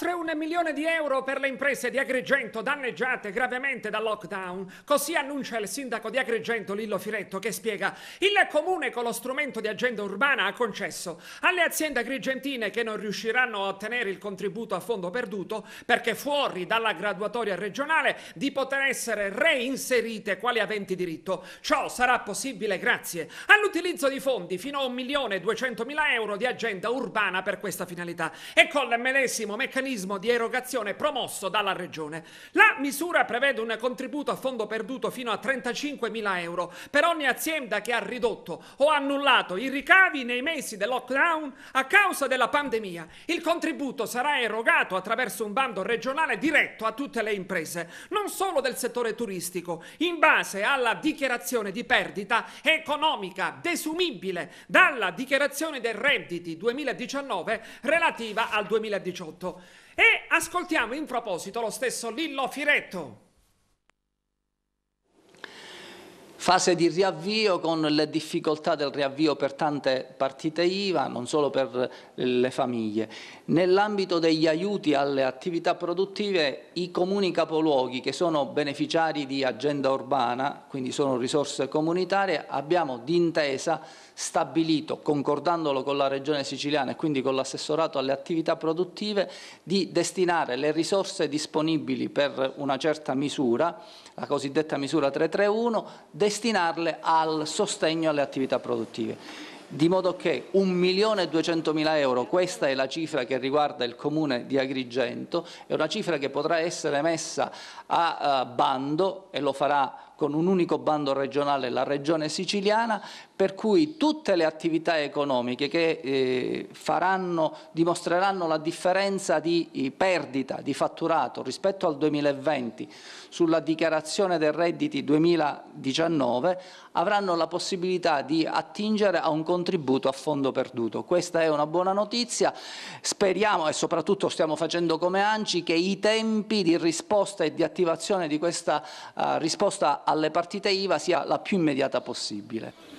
Oltre un milione di euro per le imprese di Agrigento danneggiate gravemente dal lockdown. Così annuncia il sindaco di Agrigento Lillo Firetto che spiega il comune con lo strumento di agenda urbana ha concesso alle aziende agrigentine che non riusciranno a ottenere il contributo a fondo perduto perché fuori dalla graduatoria regionale di poter essere reinserite quali aventi diritto. Ciò sarà possibile grazie all'utilizzo di fondi fino a 1.200.000 euro di agenda urbana per questa finalità e con medesimo meccanismo meccanismo di erogazione promosso dalla Regione. La misura prevede un contributo a fondo perduto fino a 35.000 euro per ogni azienda che ha ridotto o annullato i ricavi nei mesi del lockdown a causa della pandemia. Il contributo sarà erogato attraverso un bando regionale diretto a tutte le imprese, non solo del settore turistico, in base alla dichiarazione di perdita economica desumibile dalla dichiarazione dei redditi 2019 relativa al 2018. E ascoltiamo in proposito lo stesso Lillo Firetto. Fase di riavvio con le difficoltà del riavvio per tante partite IVA, non solo per le famiglie. Nell'ambito degli aiuti alle attività produttive, i comuni capoluoghi che sono beneficiari di agenda urbana, quindi sono risorse comunitarie, abbiamo d'intesa stabilito, concordandolo con la Regione Siciliana e quindi con l'assessorato alle attività produttive, di destinare le risorse disponibili per una certa misura, la cosiddetta misura 331, destinarle al sostegno alle attività produttive. Di modo che 1.200.000 euro, questa è la cifra che riguarda il comune di Agrigento, è una cifra che potrà essere messa a eh, bando e lo farà con un unico bando regionale, la regione siciliana, per cui tutte le attività economiche che eh, faranno, dimostreranno la differenza di, eh, perdita, di fatturato rispetto al 2020 sulla dichiarazione dei redditi 2019 avranno la possibilità di attingere a un contributo a fondo perduto. Questa è una buona notizia, speriamo e soprattutto stiamo facendo come ANCI che i tempi di risposta e di attivazione di questa uh, risposta alle partite IVA sia la più immediata possibile.